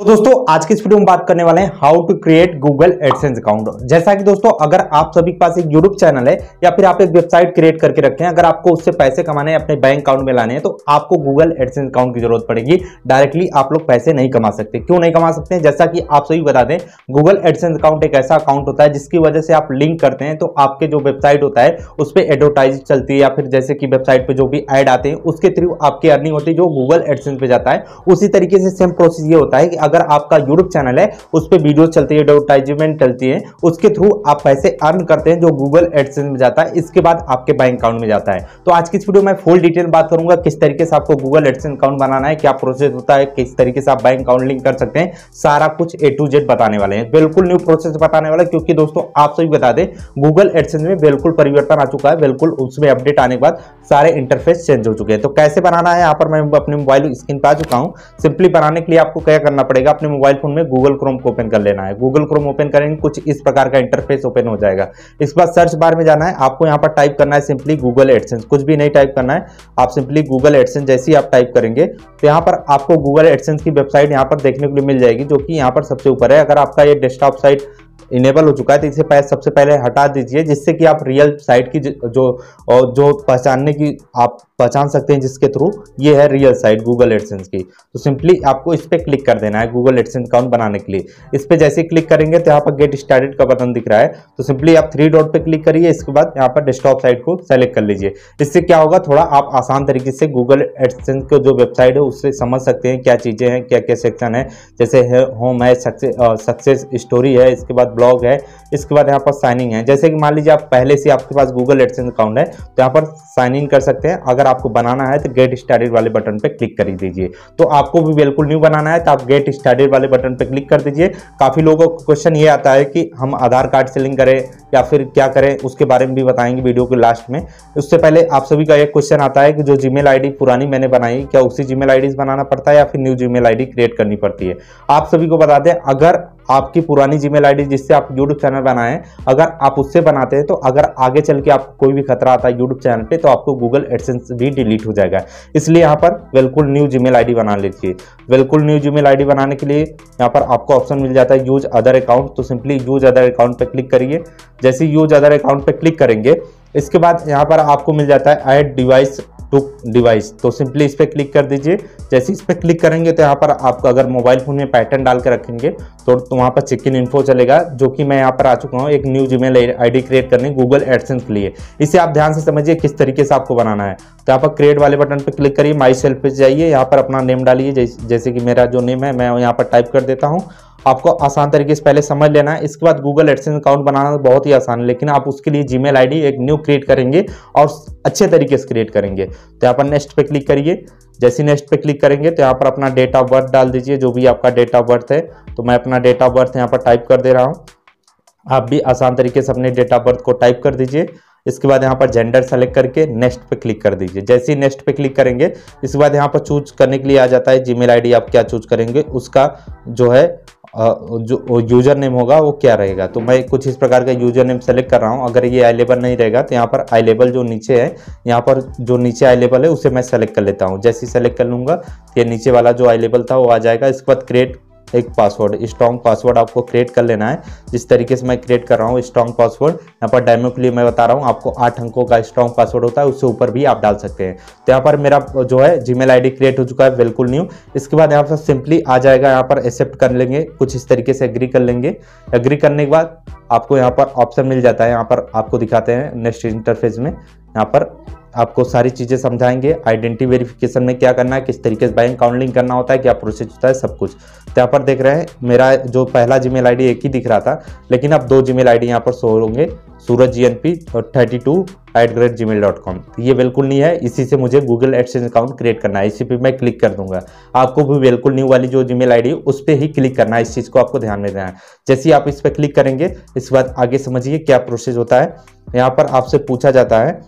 तो दोस्तों आज के इस वीडियो में बात करने वाले हैं how to create Google AdSense account जैसा कि दोस्तों अगर आप सभी के पास एक यूट्यूब चैनल है या फिर आप एक वेबसाइट क्रिएट करके रखे हैं अगर आपको उससे पैसे कमाने हैं अपने बैंक अकाउंट में लाने हैं तो आपको गूगल एडसेंस अकाउंट की जरूरत पड़ेगी डायरेक्टली आप लोग पैसे नहीं कमा सकते क्यों नहीं कमा सकते हैं जैसा कि आप सभी बता दें गूगल एडसेंस अकाउंट एक ऐसा अकाउंट होता है जिसकी वजह से आप लिंक करते हैं तो आपके जो वेबसाइट होता है उस पर एडवर्टाइज चलती है या फिर जैसे कि वेबसाइट पर जो भी एड आते हैं उसके थ्रू आपकी अर्निंग होती है जो गूगल एडसेंस पे जाता है उसी तरीके से सेम प्रोसेस ये होता है कि अगर आपका यूट्यूब चैनल है उस पर वीडियो चलती है एडवर्टाइजमेंट चलती है उसके थ्रू आप पैसे अर्न करते हैं जो गूगल एडसेंस में जाता है इसके बाद आपके बैंक अकाउंट में जाता है तो आज की इस वीडियो में फुल डिटेल बात करूंगा किस तरीके से आपको गूगल एडसेंस अकाउंट बनाना है क्या प्रोसेस होता है किस तरीके से आप बैंक अकाउंट लिंक कर सकते हैं सारा कुछ ए टू जेड बताने वाले हैं बिल्कुल न्यू प्रोसेस बताने वाला क्योंकि दोस्तों आप सभी बता दें गूगल एडसेंस में बिल्कुल परिवर्तन आ चुका है बिल्कुल उसमें अपडेट आने के बाद सारे इंटरफेस चेंज हो चुके हैं तो कैसे बनाना है यहाँ पर मैं अपने मोबाइल स्क्रीन पर आ चुका हूँ सिंपली बनाने के लिए आपको क्या करना पड़ेगा पड़ेगा अपने मोबाइल फोन में गूगल क्रोम को ओपन कर लेना है गूगल क्रोम ओपन करेंगे कुछ इस प्रकार का इंटरफेस ओपन हो जाएगा इसके बाद सर्च बार में जाना है आपको यहाँ पर टाइप करना है सिंपली गूगल एडसेंस कुछ भी नहीं टाइप करना है आप सिंपली गूगल एडसेंस जैसे ही आप टाइप करेंगे तो यहाँ पर आपको गूगल एडसेंस की वेबसाइट यहाँ पर देखने के लिए मिल जाएगी जो कि यहाँ पर सबसे ऊपर है अगर आपका ये डेस्कटॉप साइट इनेबल हो चुका है तो इसे पह, सबसे पहले हटा दीजिए जिससे कि आप रियल साइट की जो जो पहचानने की आप पहचान सकते हैं जिसके थ्रू ये है रियल साइट गूगल एडसेंस की तो सिंपली आपको इस पर क्लिक कर देना है गूगल एडसेंस अकाउंट बनाने के लिए इस पर जैसे क्लिक करेंगे तो यहाँ पर गेट स्टार्टेड का बटन दिख रहा है तो सिंपली आप थ्री डॉट पर क्लिक करिए इसके बाद यहाँ पर डेस्कटॉप साइट को सेलेक्ट कर लीजिए इससे क्या होगा थोड़ा आप आसान तरीके से गूगल एडसेंस को जो वेबसाइट है उससे समझ सकते हैं क्या चीज़ें हैं क्या क्या सेक्शन है जैसे होम है सक्सेस स्टोरी है इसके बाद बाद ब्लॉग है इसके बाद यहाँ पर साइन इन है जैसे कि मान लीजिए आप पहले से आपके पास गूगल एडसेंस अकाउंट है तो यहाँ पर साइन इन कर सकते हैं अगर आपको बनाना है तो गेट स्टार्टेड वाले बटन पर क्लिक कर दीजिए तो आपको भी बिल्कुल न्यू बनाना है तो आप गेट स्टार्टेड वाले बटन पर क्लिक कर दीजिए काफ़ी लोगों को क्वेश्चन ये आता है कि हम आधार कार्ड से लिंक करें या फिर क्या करें उसके बारे में भी बताएंगे वीडियो के लास्ट में उससे पहले आप सभी का एक क्वेश्चन आता है कि जो जीमेल आईडी पुरानी मैंने बनाई क्या उसी जीमेल आईडी बनाना पड़ता है या फिर न्यू जीमेल आईडी क्रिएट करनी पड़ती है आप सभी को बता दें अगर आपकी पुरानी जीमेल आईडी जिससे आप यूट्यूब चैनल बनाए अगर आप उससे बनाते हैं तो अगर आगे चल के आपको कोई भी खतरा आता है यूट्यूब चैनल पे तो आपको गूगल एडसेंस भी डिलीट हो जाएगा इसलिए यहाँ पर बिल्कुल न्यू जीमेल आईडी बना लीजिए बिल्कुल न्यू जीमेल आईडी बनाने के लिए यहाँ पर आपको ऑप्शन मिल जाता है यूज अदर अकाउंट तो सिंपली यूज अदर अकाउंट पर क्लिक करिए जैसे यूज अदर अकाउंट पर क्लिक करेंगे इसके बाद यहाँ पर आपको मिल जाता है एड डिवाइस टू डिवाइस तो सिंपली इस पर क्लिक कर दीजिए जैसे इस पर क्लिक करेंगे तो यहाँ पर आपको अगर मोबाइल फ़ोन में पैटर्न डाल के रखेंगे तो, तो वहाँ पर चिकन इन्फो चलेगा जो कि मैं यहाँ पर आ चुका हूँ एक न्यू जीमेल आई क्रिएट करने गूगल एडसेंस के लिए इसे आप ध्यान से समझिए किस तरीके से आपको बनाना है तो यहाँ पर क्रिएट वाले बटन पर क्लिक करिए माई सेल्फ पे जाइए यहाँ पर अपना नेम डालिए जैसे कि मेरा जो नेम है मैं यहाँ पर टाइप कर देता हूँ आपको आसान तरीके से पहले समझ लेना है इसके बाद गूगल एडसेंस अकाउंट बनाना बहुत ही आसान है लेकिन आप उसके लिए जीमेल आईडी एक न्यू क्रिएट करेंगे और अच्छे तरीके से क्रिएट करेंगे तो यहाँ पर नेक्स्ट पे क्लिक करिए जैसे नेक्स्ट पे क्लिक करेंगे तो यहाँ पर अपना डेट ऑफ बर्थ डाल दीजिए जो भी आपका डेट ऑफ बर्थ है तो मैं अपना डेट ऑफ बर्थ यहाँ पर टाइप कर दे रहा हूँ आप भी आसान तरीके से अपने डेट ऑफ बर्थ को टाइप कर दीजिए इसके बाद यहाँ पर जेंडर सेलेक्ट करके नेक्स्ट पे क्लिक कर दीजिए जैसे ही नेक्स्ट पे क्लिक करेंगे इसके बाद यहाँ पर चूज करने के लिए आ जाता है जीमेल आईडी आप क्या चूज करेंगे उसका जो है जो यूज़र नेम होगा वो क्या रहेगा तो मैं कुछ इस प्रकार का यूज़र नेम सेलेक्ट कर रहा हूँ अगर ये अवेलेबल नहीं रहेगा तो यहाँ पर अवेलेबल जो नीचे है यहाँ पर जो नीचे अवेलेबल है उसे मैं सेलेक्ट कर लेता हूँ जैसे सेलेक्ट कर लूँगा तो ये नीचे वाला जो अवेलेबल था वो आ जाएगा इसके बाद क्रिएट एक पासवर्ड स्ट्रॉन्ग पासवर्ड आपको क्रिएट कर लेना है जिस तरीके से मैं क्रिएट कर रहा हूँ स्ट्रॉन्ग पासवर्ड यहाँ पर डायमो के लिए मैं बता रहा हूँ आपको आठ अंकों का स्ट्रॉन्ग पासवर्ड होता है उससे ऊपर भी आप डाल सकते हैं तो यहाँ पर मेरा जो है जी मेल क्रिएट हो चुका है बिल्कुल न्यू इसके बाद यहाँ पर सिंपली आ जाएगा यहाँ पर एक्सेप्ट कर लेंगे कुछ इस तरीके से एग्री कर लेंगे एग्री करने के बाद आपको यहाँ पर ऑप्शन मिल जाता है यहाँ पर आपको दिखाते हैं नेक्स्ट इंटरफेस में यहाँ पर आपको सारी चीज़ें समझाएंगे आइडेंटिटी वेरिफिकेशन में क्या करना है किस तरीके से बैंक काउंटिंग करना होता है क्या प्रोसेस होता है सब कुछ तो यहाँ पर देख रहे हैं मेरा जो पहला जीमेल आईडी एक ही दिख रहा था लेकिन अब दो जीमेल आईडी यहाँ पर शो होंगे सूरज जी एन पी और thirty two eight great Gmail dot com ये बिल्कुल नहीं है इसी से मुझे गूगल एक्सचेंज अकाउंट क्रिएट करना है इसी पे मैं क्लिक कर दूंगा आपको भी बिल्कुल न्यू वाली जो जी जीमेल आईडी उस पर ही क्लिक करना है इस चीज़ को आपको ध्यान में देना है जैसे ही आप इस पर क्लिक करेंगे इसके बाद आगे समझिए क्या प्रोसेस होता है यहाँ पर आपसे पूछा जाता है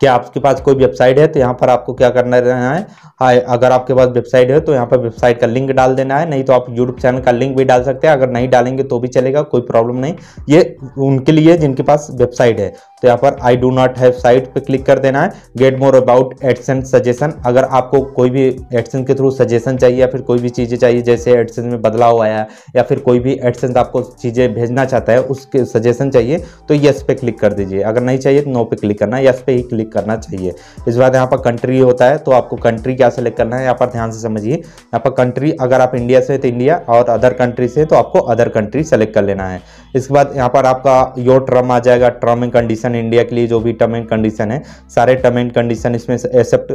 क्या आपके पास कोई वेबसाइट है तो यहाँ पर आपको क्या करना रहना है हाँ अगर आपके पास वेबसाइट है तो यहाँ पर वेबसाइट का लिंक डाल देना है नहीं तो आप यूट्यूब चैनल का लिंक भी डाल सकते हैं अगर नहीं डालेंगे तो भी चलेगा कोई प्रॉब्लम नहीं ये उनके लिए जिनके पास वेबसाइट है तो यहाँ पर I do not have site पे क्लिक कर देना है get more about AdSense suggestion अगर आपको कोई भी एडसन के थ्रू सजेशन चाहिए या फिर कोई भी चीज़ें चाहिए जैसे एडसन में बदलाव आया या फिर कोई भी एडसेंस आपको चीज़ें भेजना चाहता है उसके सजेशन चाहिए तो येस पे क्लिक कर दीजिए अगर नहीं चाहिए तो नो पे क्लिक करना यस पे ही क्लिक करना चाहिए इस बाद यहाँ पर कंट्री होता है तो आपको कंट्री क्या सेलेक्ट करना है यहाँ पर ध्यान से समझिए यहाँ पर कंट्री अगर आप इंडिया से तो इंडिया और अदर कंट्री से तो आपको अदर कंट्री सेलेक्ट कर लेना है इसके बाद यहाँ पर आपका यो टर्म आ जाएगा टर्म एंड कंडीशन इंडिया के लिए जो भी टर्म एंड कंडीशन है सारे टर्म एंड कंडीशन इसमें एक्सेप्ट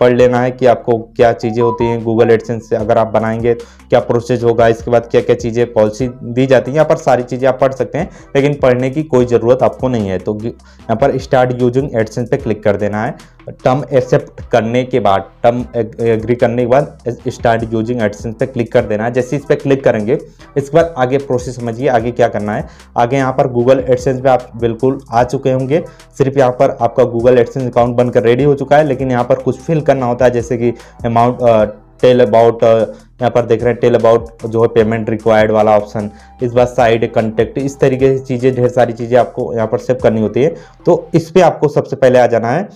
पढ़ लेना है कि आपको क्या चीज़ें होती हैं गूगल एडसेंस से अगर आप बनाएंगे क्या प्रोसेस होगा इसके बाद क्या क्या चीज़ें पॉलिसी दी जाती है यहाँ पर सारी चीज़ें आप पढ़ सकते हैं लेकिन पढ़ने की कोई ज़रूरत आपको नहीं है तो यहाँ पर स्टार्ट यूजिंग एडसेंस पर क्लिक कर देना है टर्म एक्सेप्ट करने के बाद टर्म एग्री करने के बाद स्टार्ट यूजिंग एडिशन पे क्लिक कर देना है जैसे इस पर क्लिक करेंगे इसके बाद आगे प्रोसेस समझिए आगे क्या करना है आगे यहाँ पर गूगल एडिशन पे आप बिल्कुल आ चुके होंगे सिर्फ यहाँ पर आपका गूगल एडिशन अकाउंट बनकर रेडी हो चुका है लेकिन यहाँ पर कुछ फिल करना होता है जैसे कि अमाउंट टेल अबाउट यहाँ पर देख रहे हैं टेल अबाउट जो है पेमेंट रिक्वायर्ड वाला ऑप्शन इस बार साइड कंटेक्ट इस तरीके से चीज़ें ढेर सारी चीज़ें आपको यहाँ पर सेव करनी होती है तो इस पर आपको सबसे पहले आ जाना है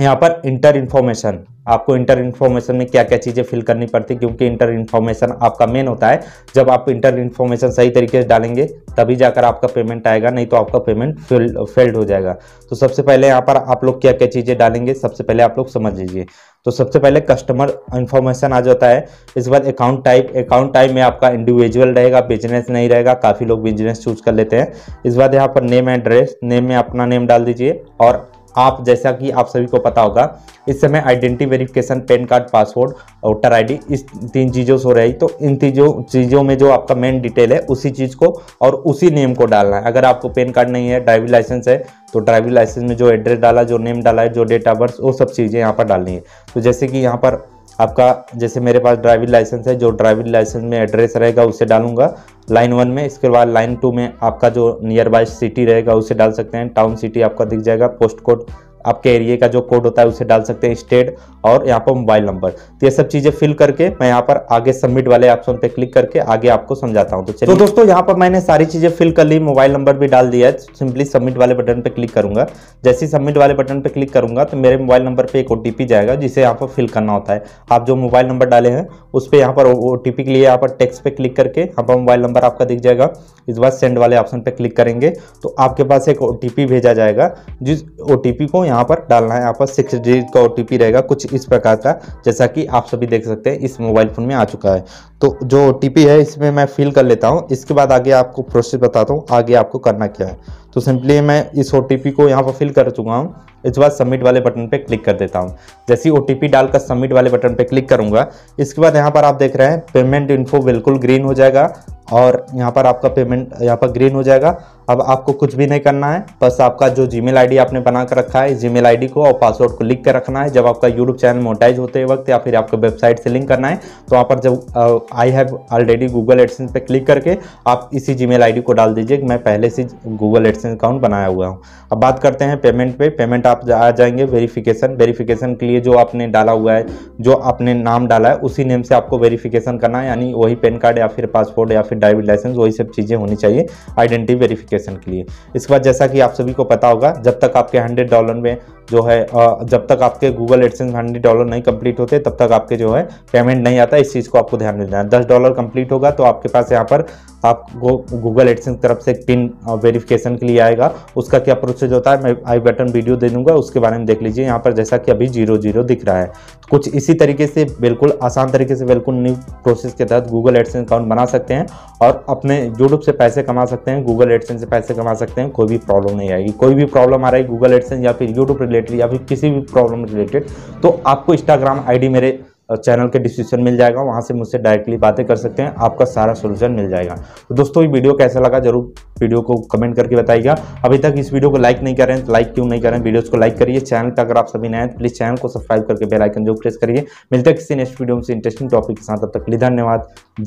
यहाँ पर इंटर इन्फॉर्मेशन आपको इंटर इन्फॉर्मेशन में क्या क्या चीज़ें फिल करनी पड़ती क्योंकि इंटर इन्फॉर्मेशन आपका मेन होता है जब आप इंटर इन्फॉर्मेशन सही तरीके से डालेंगे तभी जाकर आपका पेमेंट आएगा नहीं तो आपका पेमेंट फेल फेल्ड हो जाएगा तो सबसे पहले यहाँ पर आप लोग क्या क्या चीज़ें डालेंगे सबसे पहले आप लोग समझ लीजिए तो सबसे पहले कस्टमर इन्फॉर्मेशन आ जाता है इसके बाद अकाउंट टाइप अकाउंट टाइप में आपका इंडिविजुअल रहेगा बिजनेस नहीं रहेगा काफ़ी लोग बिजनेस चूज कर लेते हैं इसके बाद यहाँ पर नेम एड्रेस नेम में अपना नेम डाल दीजिए और आप जैसा कि आप सभी को पता होगा इस समय identity verification PAN card password voter ID इस तीन चीज़ों से हो रही तो इन तीनों चीज़ों में जो आपका मेन डिटेल है उसी चीज़ को और उसी नेम को डालना है अगर आपको पैन कार्ड नहीं है ड्राइविंग लाइसेंस है तो ड्राइविंग लाइसेंस में जो एड्रेस डाला जो नेम डाला है जो डेट ऑफ बर्थ वो सब चीज़ें यहाँ पर डालनी है तो जैसे कि यहाँ पर आपका जैसे मेरे पास ड्राइविंग लाइसेंस है जो ड्राइविंग लाइसेंस में एड्रेस रहेगा उसे डालूंगा लाइन वन में इसके बाद लाइन टू में आपका जो नियर बाय सिटी रहेगा उसे डाल सकते हैं टाउन सिटी आपका दिख जाएगा पोस्ट कोड आपके एरिए का जो कोड होता है उसे डाल सकते हैं स्टेट और यहाँ पर मोबाइल नंबर तो ये सब चीज़ें फिल करके मैं यहाँ पर आगे सबमिट वाले ऑप्शन पे क्लिक करके आगे आपको समझाता हूँ तो चलिए तो दोस्तों यहाँ पर मैंने सारी चीज़ें फिल कर ली मोबाइल नंबर भी डाल दिया है सिंपली सबमिट वाले बटन पर क्लिक करूंगा जैसे सबमिट वाले बटन पर क्लिक करूंगा तो मेरे मोबाइल नंबर पर एक ओ जाएगा जिसे यहाँ पर फिल करना होता है आप जो मोबाइल नंबर डाले हैं उस पर यहाँ पर ओ के लिए यहाँ पर टेक्स्ट पे क्लिक करके यहाँ पर मोबाइल नंबर आपका दिख जाएगा इस बार सेंड वाले ऑप्शन पर क्लिक करेंगे तो आपके पास एक ओ भेजा जाएगा जिस ओ को यहाँ पर डालना है यहाँ पर सिक्स डिजिट का ओ रहेगा कुछ इस प्रकार का जैसा कि आप सभी देख सकते हैं इस मोबाइल फ़ोन में आ चुका है तो जो ओ है इसमें मैं फिल कर लेता हूँ इसके बाद आगे आपको प्रोसेस बताता हूँ आगे आपको करना क्या है तो सिंपली मैं इस ओ को यहाँ पर फिल कर चुका हूँ इस बाद सबमिट वाले बटन पर क्लिक कर देता हूँ जैसे ही ओ टी डालकर सबमिट वाले बटन पर क्लिक करूँगा इसके बाद यहाँ पर आप देख रहे हैं पेमेंट इन्फो बिल्कुल ग्रीन हो जाएगा और यहाँ पर आपका पेमेंट यहाँ पर ग्रीन हो जाएगा अब आपको कुछ भी नहीं करना है बस आपका जो जी मेल आपने बना कर रखा है जी मेल को और पासवर्ड को लिख कर रखना है जब आपका यूट्यूब चैनल मोटाइज होते वक्त या फिर आपको वेबसाइट से लिंक करना है तो वहाँ पर जब I have already Google AdSense पर क्लिक करके आप इसी जी मेल को डाल दीजिए मैं पहले से गूगल एडसेंस एक्सचेंज अकाउंट बनाया हुआ हूँ अब बात करते हैं पेमेंट पे पेमेंट आप आ जाएंगे वेरिफिकेशन वेरिफिकेशन के लिए जो आपने डाला हुआ है जो आपने नाम डाला है उसी नेम से आपको वेरिफिकेशन करना है यानी वही पेन कार्ड या फिर पासपोर्ट या फिर ड्राइविंग लाइसेंस वही सब चीज़ें होनी चाहिए आइडेंटिटी वेरीफिकेशन के लिए इसके बाद जैसा कि आप सभी को पता होगा जब तक आपके हंड्रेड डॉलर में जो है जब तक आपके गूगल एडसेंस हंड्रेड डॉलर नहीं कंप्लीट होते तब तक आपके जो है पेमेंट नहीं आता इस चीज़ को आपको ध्यान देना है दस डॉलर कंप्लीट होगा तो आपके पास यहाँ पर आपको गूगल एडसेंस तरफ से एक पिन वेरिफिकेशन के लिए आएगा उसका क्या प्रोसेस होता है मैं आई बटन वीडियो दे दूंगा उसके बारे में देख लीजिए यहाँ पर जैसा कि अभी जीरो जीरो दिख रहा है तो कुछ इसी तरीके से बिल्कुल आसान तरीके से बिल्कुल न्यू प्रोसेस के तहत गूगल एडसेंस अकाउंट बना सकते हैं और अपने यूट्यूब से पैसे कमा सकते हैं गूगल एडसेंस से पैसे कमा सकते हैं कोई भी प्रॉब्लम नहीं आएगी कोई भी प्रॉब्लम आ रही है गूगल एडसेंस या फिर यूट्यूब रिलेटेड रिलेटेड या फिर किसी भी प्रॉब्लम रिलेटेड तो आपको इंस्टाग्राम आईडी मेरे चैनल के डिस्क्रिप्शन मिल जाएगा वहाँ से मुझसे डायरेक्टली बातें कर सकते हैं आपका सारा सोल्यूशन मिल जाएगा तो दोस्तों ये वीडियो कैसा लगा जरूर वीडियो को कमेंट करके बताइएगा अभी तक इस वीडियो को लाइक नहीं कर रहे हैं तो लाइक क्यों नहीं कर रहे हैं वीडियोस को लाइक करिए चैनल पर अगर आप सभी नए हैं तो प्लीज़ चैनल को सब्सक्राइब करके बेलाइकन जो प्रेस करिए मिलते हैं किसी नेक्स्ट वीडियो में इंटरेस्टिंग टॉपिक के साथ अब तक लिए धन्यवाद